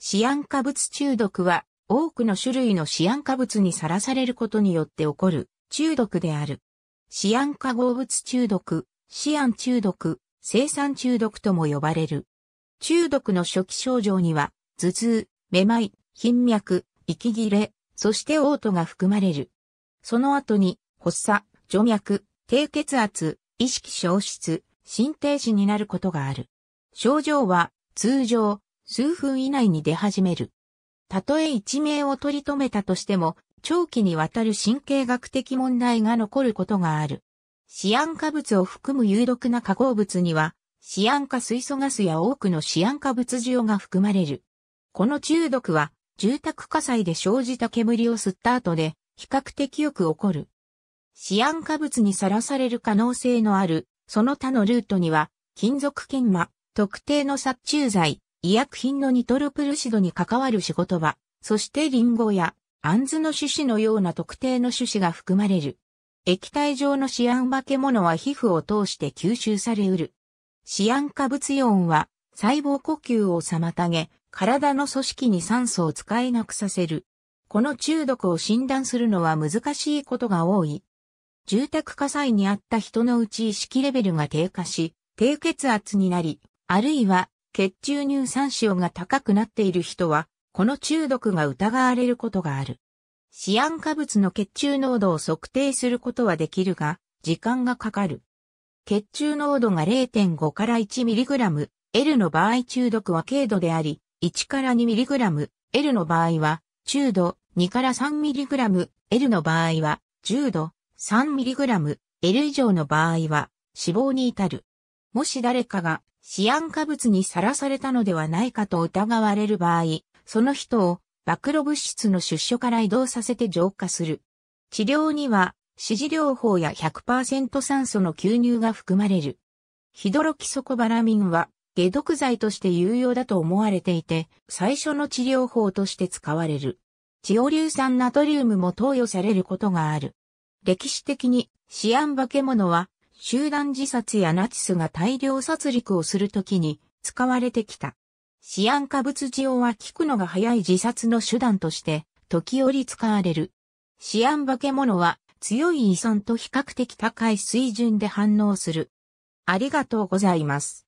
シアン化物中毒は多くの種類のシアン化物にさらされることによって起こる中毒である。シアン化合物中毒、シアン中毒、生産中毒とも呼ばれる。中毒の初期症状には頭痛、めまい、頻脈、息切れ、そして嘔吐が含まれる。その後に発作、除脈、低血圧、意識消失、心停止になることがある。症状は通常数分以内に出始める。たとえ一命を取り留めたとしても、長期にわたる神経学的問題が残ることがある。シアン化物を含む有毒な化合物には、シアン化水素ガスや多くのシアン化物需要が含まれる。この中毒は、住宅火災で生じた煙を吸った後で、比較的よく起こる。シアン化物にさらされる可能性のある、その他のルートには、金属研磨、特定の殺虫剤、医薬品のニトロプルシドに関わる仕事場、そしてリンゴや、アンズの種子のような特定の種子が含まれる。液体状のシアン化け物は皮膚を通して吸収されうる。シアン化物イオンは細胞呼吸を妨げ、体の組織に酸素を使えなくさせる。この中毒を診断するのは難しいことが多い。住宅火災にあった人のうち意識レベルが低下し、低血圧になり、あるいは血中乳酸塩が高くなっている人は、この中毒が疑われることがある。シアン化物の血中濃度を測定することはできるが、時間がかかる。血中濃度が0.5から 1mg、L の場合中毒は軽度であり、1から 2mg、L の場合は、中度、2から 3mg、L の場合は、重度、3mg、L 以上の場合は、死亡に至る。もし誰かがシアン化物にさらされたのではないかと疑われる場合、その人を暴露物質の出所から移動させて浄化する。治療には、支持療法や100%酸素の吸入が含まれる。ヒドロキソコバラミンは解毒剤として有用だと思われていて、最初の治療法として使われる。チオ硫酸ナトリウムも投与されることがある。歴史的にシアン化け物は集団自殺やナチスが大量殺戮をするときに使われてきた。シアン化物オは効くのが早い自殺の手段として時折使われる。シアン化け物は強い依存と比較的高い水準で反応する。ありがとうございます。